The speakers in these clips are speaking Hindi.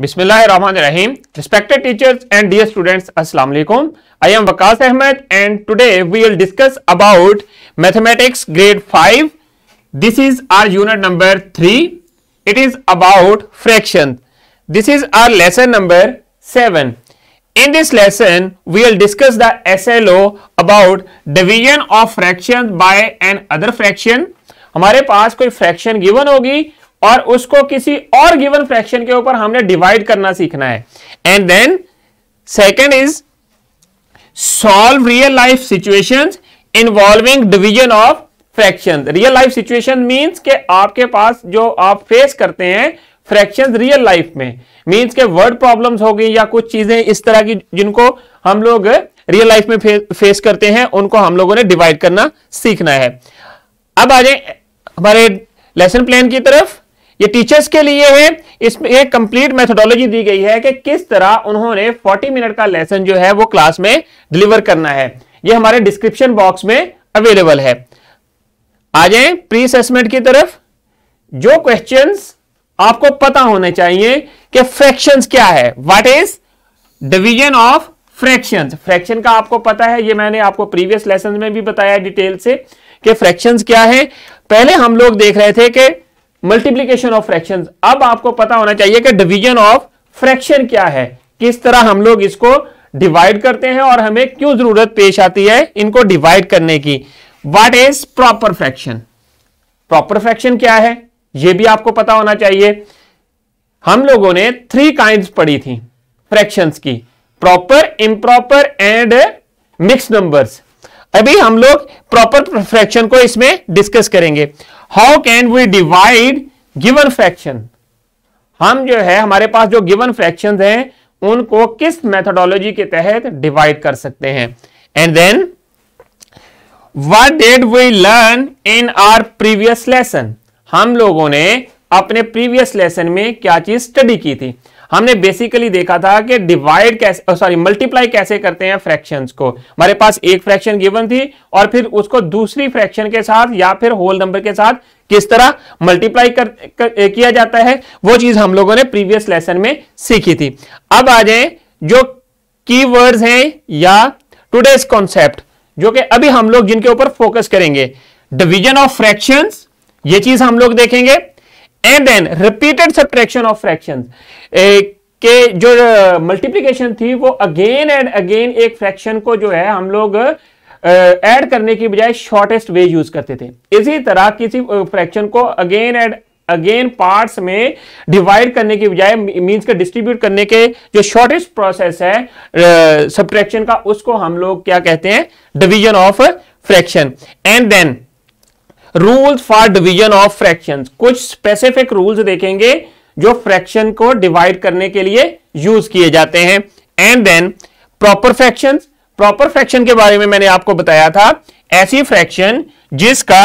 बिस्मिल्लाहिर्रहमानिर्रहीम respected teachers and dear students अस्सलाम वालेकुम I am Waqas Ahmed and today we will discuss about mathematics grade five this is our unit number three it is about fraction this is our lesson number seven in this lesson we will discuss the एस about division of fraction by another fraction हमारे पास कोई फ्रैक्शन गिवन होगी और उसको किसी और गिवन फ्रैक्शन के ऊपर हमने डिवाइड करना सीखना है and then second is solve real life situation involving division of fraction real life situation means के आपके पास जो आप फेस करते हैं फ्रैक्शन रियल लाइफ में मीन्स के वर्ड प्रॉब्लम्स हो गई या कुछ चीजें इस तरह की जिनको हम लोग रियल लाइफ में फे, फेस करते हैं उनको हम लोगों ने डिवाइड करना सीखना है अब आ जाए हमारे लेसन प्लान की तरफ ये टीचर्स के लिए है इसमें एक कंप्लीट मेथोडोलॉजी दी गई है कि किस तरह उन्होंने 40 मिनट का लेसन जो है वो क्लास में डिलीवर करना है ये हमारे डिस्क्रिप्शन बॉक्स में अवेलेबल है आ जाए प्री असेसमेंट की तरफ जो क्वेश्चंस आपको पता होने चाहिए कि फ्रैक्शंस क्या है what is division of fractions fraction का आपको पता है ये मैंने आपको प्रीवियस लेसन में भी बताया डिटेल से कि फ्रैक्शंस क्या है पहले हम लोग देख रहे थे कि मल्टीप्लीकेशन ऑफ फ्रैक्शन अब आपको पता होना चाहिए कि डिवीजन ऑफ फ्रैक्शन क्या है किस तरह हम लोग इसको डिवाइड करते हैं और हमें क्यों जरूरत पेश आती है इनको डिवाइड करने की what is proper fraction proper fraction क्या है यह भी आपको पता होना चाहिए हम लोगों ने थ्री काइंड पढ़ी थी फ्रैक्शन की proper proper and mix number अभी हम लोग प्रॉपर फ्रैक्शन को इसमें डिस्कस करेंगे how can we divide given fraction हम जो है हमारे पास जो गिवन फ्रैक्शन हैं उनको किस मेथडोलॉजी के तहत डिवाइड कर सकते हैं and then what did we learn in our previous lesson हम लोगों ने अपने प्रीवियस लेसन में क्या चीज स्टडी की थी हमने बेसिकली देखा था कि डिवाइड कैसे सॉरी oh, मल्टीप्लाई कैसे करते हैं फ्रैक्शन को हमारे पास एक फ्रैक्शन गिवन थी और फिर उसको दूसरी फ्रैक्शन के साथ या फिर होल नंबर के साथ किस तरह मल्टीप्लाई कर, कर, किया जाता है वो चीज हम लोगों ने प्रीवियस लेसन में सीखी थी अब आ जाए जो कीवर्ड्स हैं या टुडेज कॉन्सेप्ट जो कि अभी हम लोग जिनके ऊपर फोकस करेंगे डिविजन ऑफ फ्रैक्शंस ये चीज हम लोग देखेंगे and then repeated subtraction of fraction के जो मल्टीप्लीकेशन थी वो अगेन एंड अगेन एक फ्रैक्शन को जो है हम लोग एड uh, करने की बजाय शॉर्टेस्ट वे यूज करते थे इसी तरह किसी फ्रैक्शन को अगेन एंड अगेन पार्ट्स में डिवाइड करने की बजाय मींस के डिस्ट्रीब्यूट करने के जो शॉर्टेस्ट प्रोसेस है सब्ट्रैक्शन uh, का उसको हम लोग क्या कहते हैं division of fraction and then rules for division of fraction कुछ स्पेसिफिक रूल्स देखेंगे जो फ्रैक्शन को डिवाइड करने के लिए यूज किए जाते हैं and then proper fraction proper fraction के बारे में मैंने आपको बताया था ऐसी फ्रैक्शन जिसका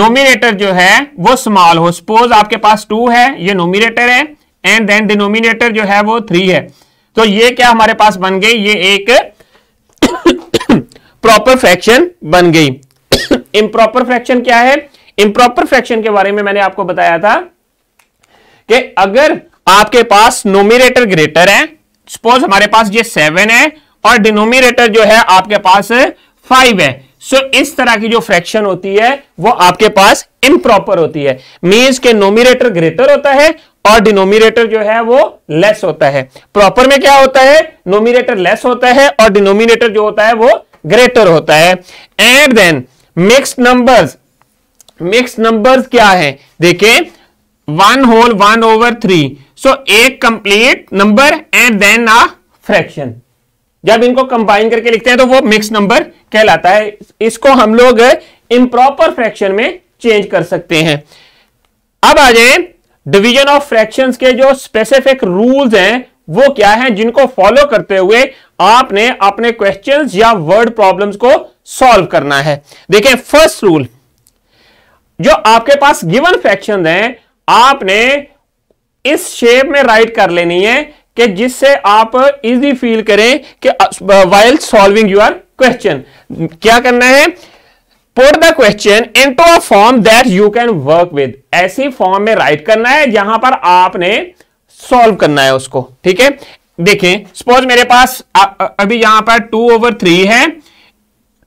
नोमिनेटर जो है वो स्मॉल हो सपोज आपके पास टू है ये नोमिनेटर है एंड देन डिनोमिनेटर जो है वो थ्री है तो ये क्या हमारे पास बन गई ये एक प्रॉपर फ्रैक्शन बन गई इम्प्रॉपर फ्रैक्शन क्या है इम्प्रॉपर फ्रैक्शन के बारे में मैंने आपको बताया था कि अगर आपके पास नोमिनेटर ग्रेटर है सपोज हमारे पास ये सेवन है और डिनोमिनेटर जो है आपके पास फाइव है सो so, इस तरह की जो फ्रैक्शन होती है वो आपके पास इम्प्रॉपर होती है मीन्स के नोमिनेटर ग्रेटर होता है और डिनोमिनेटर जो है वो लेस होता है प्रॉपर में क्या होता है नोमिनेटर लेस होता है और डिनोमिनेटर जो होता है वो ग्रेटर होता है and then mix numbers mix numbers क्या है देखें one whole one over three so एक complete number and then a fraction जब इनको कंबाइन करके लिखते हैं तो वो मिक्स नंबर कहलाता है इसको हम लोग इम्प्रॉपर फ्रैक्शन में चेंज कर सकते हैं अब आ जाए डिवीजन ऑफ फ्रैक्शंस के जो स्पेसिफिक रूल्स हैं वो क्या है जिनको फॉलो करते हुए आपने अपने क्वेश्चंस या वर्ड प्रॉब्लम्स को सॉल्व करना है देखें फर्स्ट रूल जो आपके पास गिवन फैक्शन हैं आपने इस शेप में राइट कर लेनी है कि जिससे आप इजी फील करें कि वाइल सॉल्विंग योर क्वेश्चन क्या करना है put the question into a form that you can work with ऐसी फॉर्म में राइट करना है जहां पर आपने सॉल्व करना है उसको ठीक है देखें सपोज मेरे पास अभी यहां पर टू ओवर थ्री है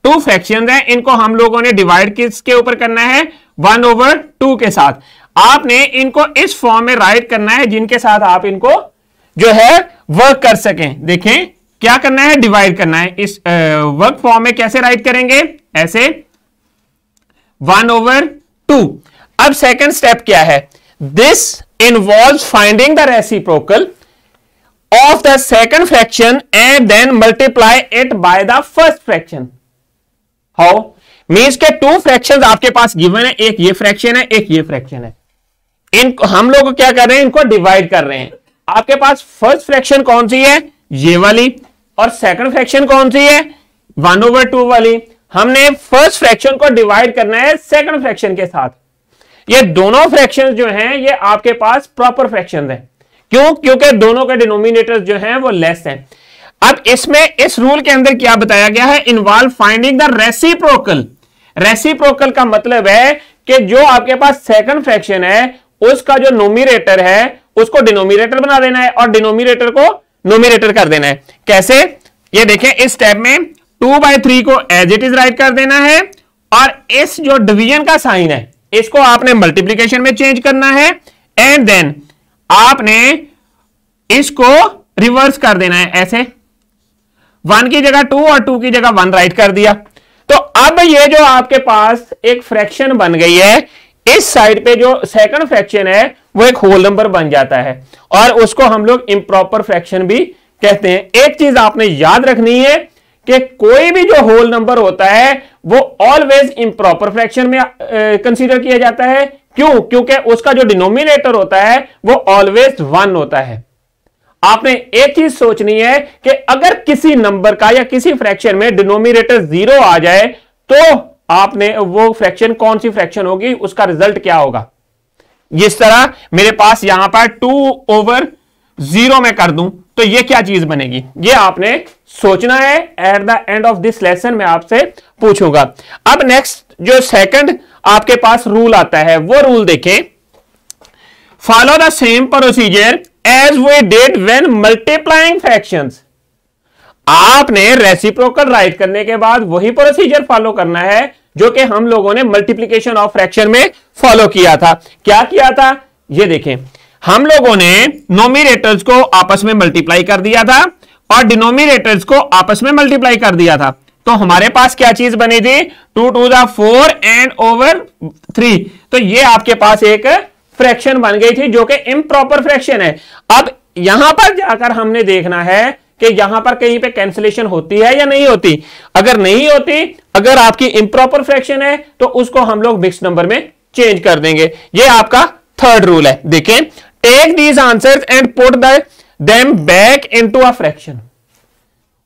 टू फ्रैक्शन है इनको हम लोगों ने डिवाइड किसके ऊपर करना है वन ओवर टू के साथ आपने इनको इस फॉर्म में राइट करना है जिनके साथ आप इनको जो है वर्क कर सकें देखें क्या करना है डिवाइड करना है इस वर्क फॉर्म में कैसे राइट करेंगे ऐसे वन ओवर टू अब सेकंड स्टेप क्या है this involves finding the reciprocal of the second fraction and then multiply it by the first fraction. How? Means के टू फ्रैक्शंस आपके पास गिवन है एक ये फ्रैक्शन है एक ये फ्रैक्शन है इनको हम लोग क्या कर रहे हैं इनको डिवाइड कर रहे हैं आपके पास फर्स्ट फ्रैक्शन कौन सी है ये वाली और सेकंड फ्रैक्शन कौन सी है वन ओवर टू वाली हमने फर्स्ट फ्रैक्शन को डिवाइड करना है सेकंड फ्रैक्शन के साथ ये दोनों फ्रैक्शन जो हैं ये आपके पास प्रॉपर फ्रैक्शन हैं क्यों क्योंकि दोनों के डिनोमिनेटर जो हैं वो लेस हैं अब इसमें इस रूल के अंदर क्या बताया गया है involve finding the reciprocal reciprocal का मतलब है कि जो आपके पास सेकंड फ्रैक्शन है उसका जो नोमिनेटर है उसको डिनोमिनेटर बना देना है और डिनोमिनेटर को नोमिनेटर कर देना है कैसे ये देखें इस स्टेप में टू बाई थ्री को एज इट इज राइट कर देना है और इस जो डिवीजन का साइन है इसको आपने मल्टीप्लीकेशन में चेंज करना है एंड देन आपने इसको रिवर्स कर देना है ऐसे वन की जगह टू और टू की जगह वन राइट कर दिया तो अब ये जो आपके पास एक फ्रैक्शन बन गई है इस साइड पे जो सेकंड फ्रैक्शन है वो एक होल नंबर बन जाता है और उसको हम लोग इम्प्रॉपर फ्रैक्शन भी कहते हैं एक चीज आपने याद रखनी है कि कोई भी जो होल नंबर होता है वो ऑलवेज प्रॉपर फ्रैक्शन में कंसीडर किया जाता है क्यों क्योंकि उसका जो डिनोमिनेटर होता है वो ऑलवेज वन होता है आपने एक चीज सोचनी है कि अगर किसी नंबर का या किसी फ्रैक्शन में डिनोमिनेटर जीरो आ जाए तो आपने वो फ्रैक्शन कौन सी फ्रैक्शन होगी उसका रिजल्ट क्या होगा जिस तरह मेरे पास यहां पर टू ओवर जीरो में कर दूं तो ये क्या चीज बनेगी ये आपने सोचना है at the end of this lesson में आपसे पूछूंगा अब नेक्स्ट जो सेकंड आपके पास रूल आता है वो रूल देखें follow the same procedure as we did when multiplying fraction आपने रेसिप्रोकल राइट करने के बाद वही प्रोसीजर फॉलो करना है जो कि हम लोगों ने मल्टीप्लीकेशन ऑफ फ्रैक्शन में फॉलो किया था क्या किया था ये देखें हम लोगों ने नोमिनेटर्स को आपस में मल्टीप्लाई कर दिया था और डिनोमिनेटर्स को आपस में मल्टीप्लाई कर दिया था तो हमारे पास क्या चीज बनी थी टू टू जा फोर एंड ओवर थ्री तो ये आपके पास एक फ्रैक्शन बन गई थी जो कि इम्प्रॉपर फ्रैक्शन है अब यहां पर जाकर हमने देखना है कि यहां पर कहीं पे कैंसिलेशन होती है या नहीं होती अगर नहीं होती अगर आपकी इम्प्रॉपर फ्रैक्शन है तो उसको हम लोग मिक्स नंबर में चेंज कर देंगे ये आपका थर्ड रूल है देखें take these answer and put them back into a fraction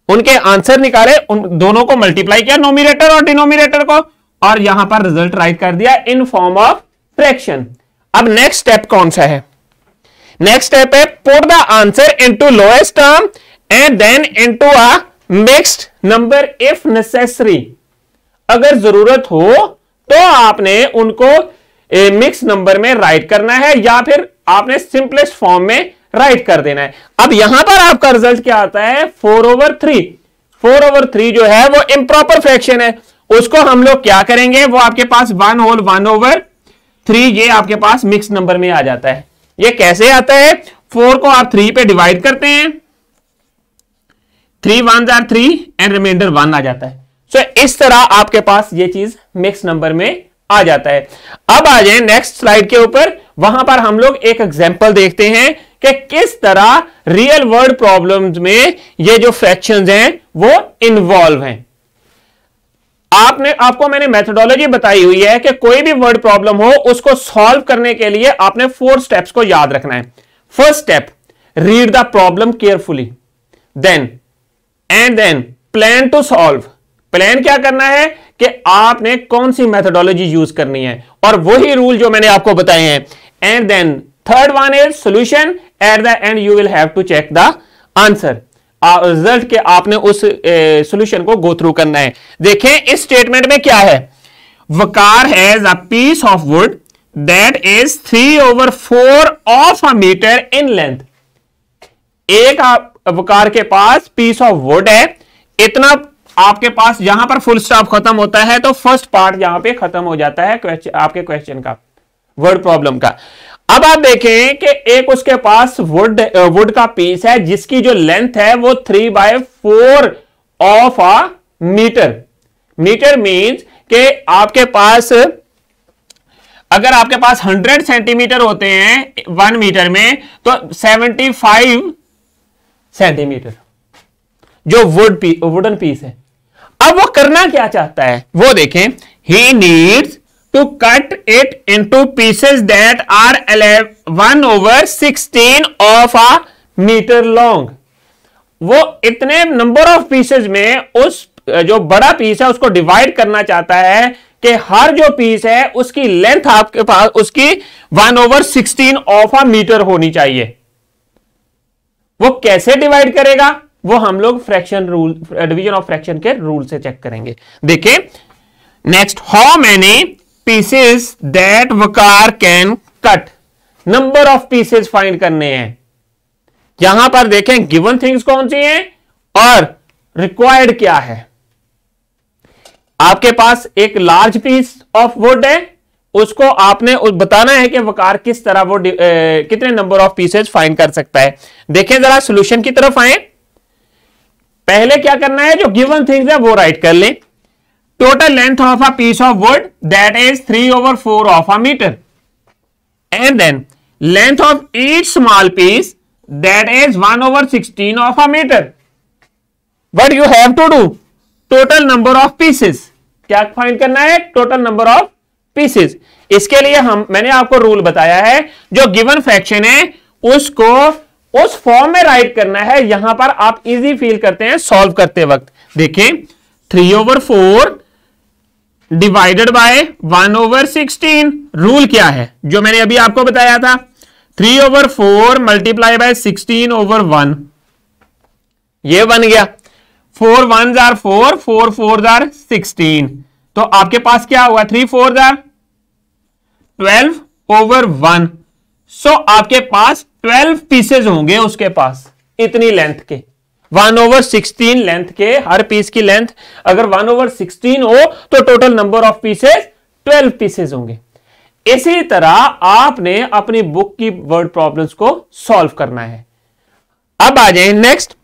उनके आंसर निकाले उन दोनों को मल्टीप्लाई किया नोमिनेटर और डिनोमिनेटर को और यहां पर रिजल्ट राइट कर दिया इन फॉर्म ऑफ फ्रैक्शन अब नेक्स्ट स्टेप कौन सा है नेक्स्ट स्टेप है put the answer into lowest term and then into a mixed number if necessary अगर जरूरत हो तो आपने उनको ए मिक्स नंबर में राइट करना है या फिर आपने सिंपलेस्ट फॉर्म में राइट कर देना है अब यहां पर आपका रिजल्ट क्या आता है four over three four over three जो है वो इम्प्रॉपर फ्रैक्शन है उसको हम लोग क्या करेंगे वो आपके पास one whole one over three ये आपके पास मिक्स नंबर में आ जाता है ये कैसे आता है फोर को आप थ्री पे डिवाइड करते हैं थ्री वन जार थ्री एंड रिमाइंडर वन आ जाता है सो so, इस तरह आपके पास ये चीज मिक्स नंबर में आ जाता है अब आ जाए नेक्स्ट स्लाइड के ऊपर वहां पर हम लोग एक एग्जाम्पल देखते हैं कि किस तरह रियल वर्ल्ड प्रॉब्लम्स में ये जो फ्रैक्शन हैं वो इन्वॉल्व हैं आपने आपको मैंने मेथोडोलॉजी बताई हुई है कि कोई भी वर्ड प्रॉब्लम हो उसको सॉल्व करने के लिए आपने फोर स्टेप्स को याद रखना है first step read the problem carefully then and then plan to solve plan क्या करना है कि आपने कौन सी मेथोडोलॉजी यूज करनी है और वही रूल जो मैंने आपको बताए हैं and then third one is solution at the end you will have to check the answer result के आपने उस सोल्यूशन को गो थ्रू करना है देखें इस स्टेटमेंट में क्या है Waqar has a piece of wood that is three over four of a meter in length एक आप वकार के पास पीस ऑफ वुड है इतना आपके पास यहां पर फुल स्टॉप खत्म होता है तो फर्स्ट पार्ट यहां पे खत्म हो जाता है आपके क्वेश्चन का वर्ड प्रॉब्लम का अब आप देखें कि एक उसके पास वुड वुड का पीस है जिसकी जो लेंथ है वो three by four of a meter meter means के आपके पास अगर आपके पास 100 सेंटीमीटर होते हैं वन मीटर में तो 75 सेंटीमीटर जो वुड पी, वुडन पीस है अब वो करना क्या चाहता है वो देखें he needs to cut it into pieces that are one over sixteen of a meter long वो इतने नंबर ऑफ पीसेस में उस जो बड़ा पीस है उसको डिवाइड करना चाहता है कि हर जो पीस है उसकी लेंथ आपके पास उसकी one over sixteen of a meter होनी चाहिए वो कैसे डिवाइड करेगा वो हम लोग fraction rule division of fraction के रूल से चेक करेंगे देखिए next how many pieces that Waqar can cut number of pieces find करने हैं यहां पर देखें गिवन थिंग्स कौन सी हैं और रिक्वायर्ड क्या है आपके पास एक लार्ज पीस ऑफ वुड है उसको आपने बताना है कि वकार किस तरह वो ए, eh, कितने नंबर ऑफ पीसेज फाइंड कर सकता है देखें जरा सॉल्यूशन की तरफ आए पहले क्या करना है जो गिवन थिंग्स है वो राइट कर लें total length of a piece of wood that is three over four of a meter and then length of each small piece that is one over sixteen of a meter what you have to do total number of pieces क्या फाइंड करना है टोटल नंबर ऑफ पीसेस इसके लिए हम मैंने आपको रूल बताया है जो गिवन फ्रैक्शन है उसको उस फॉर्म में राइट करना है यहां पर आप इजी फील करते हैं सॉल्व करते वक्त देखें three over four divided by one over sixteen rule क्या है जो मैंने अभी आपको बताया था three over four multiply by sixteen over one ये बन गया फोर वन जार फोर फोर फोर जार सिक्सटीन तो आपके पास क्या हुआ थ्री फोर जार ट्वेल्व ओवर वन सो आपके पास 12 पीसेज होंगे उसके पास इतनी लेंथ के वन ओवर सिक्सटीन लेंथ के हर पीस की लेंथ अगर वन ओवर सिक्सटीन हो तो total number of pieces twelve pieces होंगे इसी तरह आपने अपनी बुक की वर्ड प्रॉब्लम्स को सॉल्व करना है अब आ जाए नेक्स्ट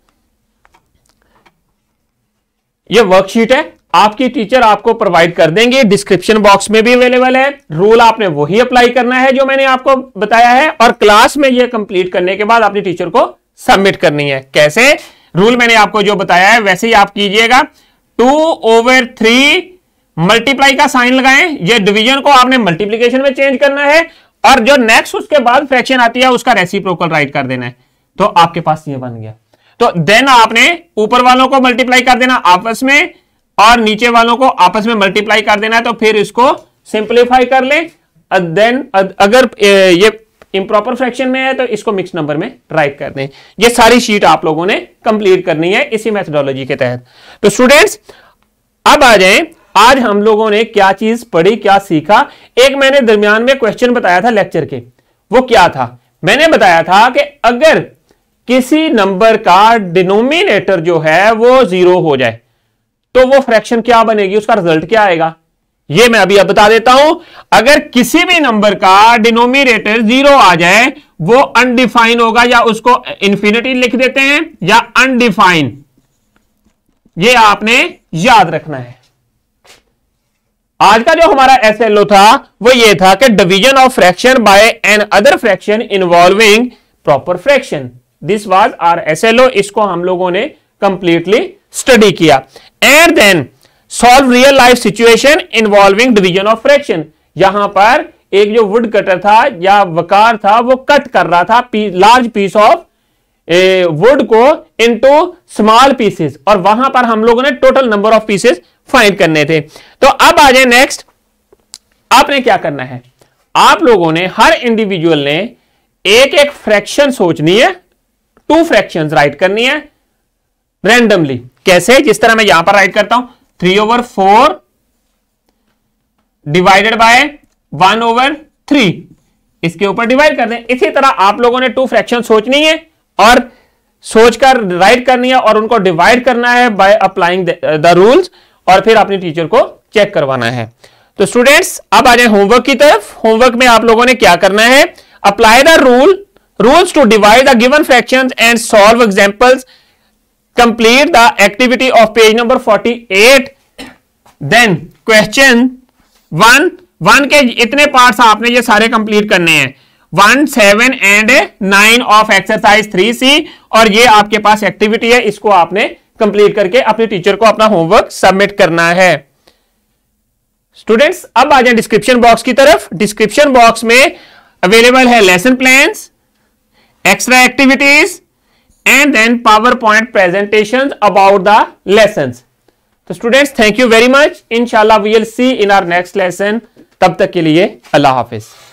ये वर्कशीट है आपकी टीचर आपको प्रोवाइड कर देंगे डिस्क्रिप्शन बॉक्स में भी अवेलेबल है रूल आपने वही अप्लाई करना है जो मैंने आपको बताया है और क्लास में यह कंप्लीट करने के बाद अपनी टीचर को सबमिट करनी है कैसे रूल मैंने आपको जो बताया है वैसे ही आप कीजिएगा टू ओवर थ्री मल्टीप्लाई का साइन लगाएं ये डिवीजन को आपने मल्टीप्लीकेशन में चेंज करना है और जो नेक्स्ट उसके बाद फ्रैक्शन आती है उसका रेसिप्रोकल राइट कर देना है तो आपके पास ये बन गया तो देन आपने ऊपर वालों को मल्टीप्लाई कर देना आपस में और नीचे वालों को आपस में मल्टीप्लाई कर देना है तो फिर इसको सिंप्लीफाई कर ले देन अगर ये इम्प्रॉपर फ्रैक्शन में है तो इसको मिक्स नंबर में राइट कर दें ये सारी शीट आप लोगों ने कंप्लीट करनी है इसी मैथडोलॉजी के तहत तो स्टूडेंट्स अब आ जाए आज हम लोगों ने क्या चीज पढ़ी क्या सीखा एक मैंने दरमियान में क्वेश्चन बताया था लेक्चर के वो क्या था मैंने बताया था कि अगर किसी नंबर का डिनोमिनेटर जो है वो जीरो हो जाए तो वो फ्रैक्शन क्या बनेगी उसका रिजल्ट क्या आएगा ये मैं अभी अब बता देता हूं अगर किसी भी नंबर का डिनोमिनेटर जीरो आ जाए वो अनडिफाइन होगा या उसको इंफिनिटी लिख देते हैं या अनडिफाइन ये आपने याद रखना है आज का जो हमारा एसएलओ था वो ये था कि division of fraction by another fraction involving proper fraction this was our SLO इसको हम लोगों ने कंप्लीटली स्टडी किया and then solve real life situation involving division of fraction यहां पर एक जो वुड कटर था या वकार था वो कट कर रहा था पी, लार्ज पीस ऑफ वुड को इनटू स्मॉल पीसेस और वहां पर हम लोगों ने total number of pieces find करने थे तो अब आ जाए नेक्स्ट आपने क्या करना है आप लोगों ने हर इंडिविजुअल ने एक एक फ्रैक्शन सोचनी है टू फ्रैक्शंस राइट करनी है रैंडमली कैसे जिस तरह मैं यहां पर राइट करता हूं three over four divided by one over three इसके ऊपर डिवाइड कर दें इसी तरह आप लोगों ने टू फ्रैक्शन सोचनी है और सोचकर राइट करनी है और उनको डिवाइड करना है बाय अप्लाइंग द रूल्स और फिर अपने टीचर को चेक करवाना है तो स्टूडेंट्स अब आ जाए होमवर्क की तरफ होमवर्क में आप लोगों ने क्या करना है apply the rule rules to divide the given fractions and solve examples complete the activity of page number forty eight then question one one के इतने पार्ट आपने ये सारे कंप्लीट करने हैं one seven and nine of exercise three C और ये आपके पास एक्टिविटी है इसको आपने कंप्लीट करके अपने टीचर को अपना होमवर्क सबमिट करना है स्टूडेंट्स अब आ जाए डिस्क्रिप्शन बॉक्स की तरफ डिस्क्रिप्शन बॉक्स में अवेलेबल है lesson plan extra activities and then PowerPoint presentations about the lessons. So students, thank you very much. Inshallah, we will see in our next lesson. तब तक के लिए अल्लाह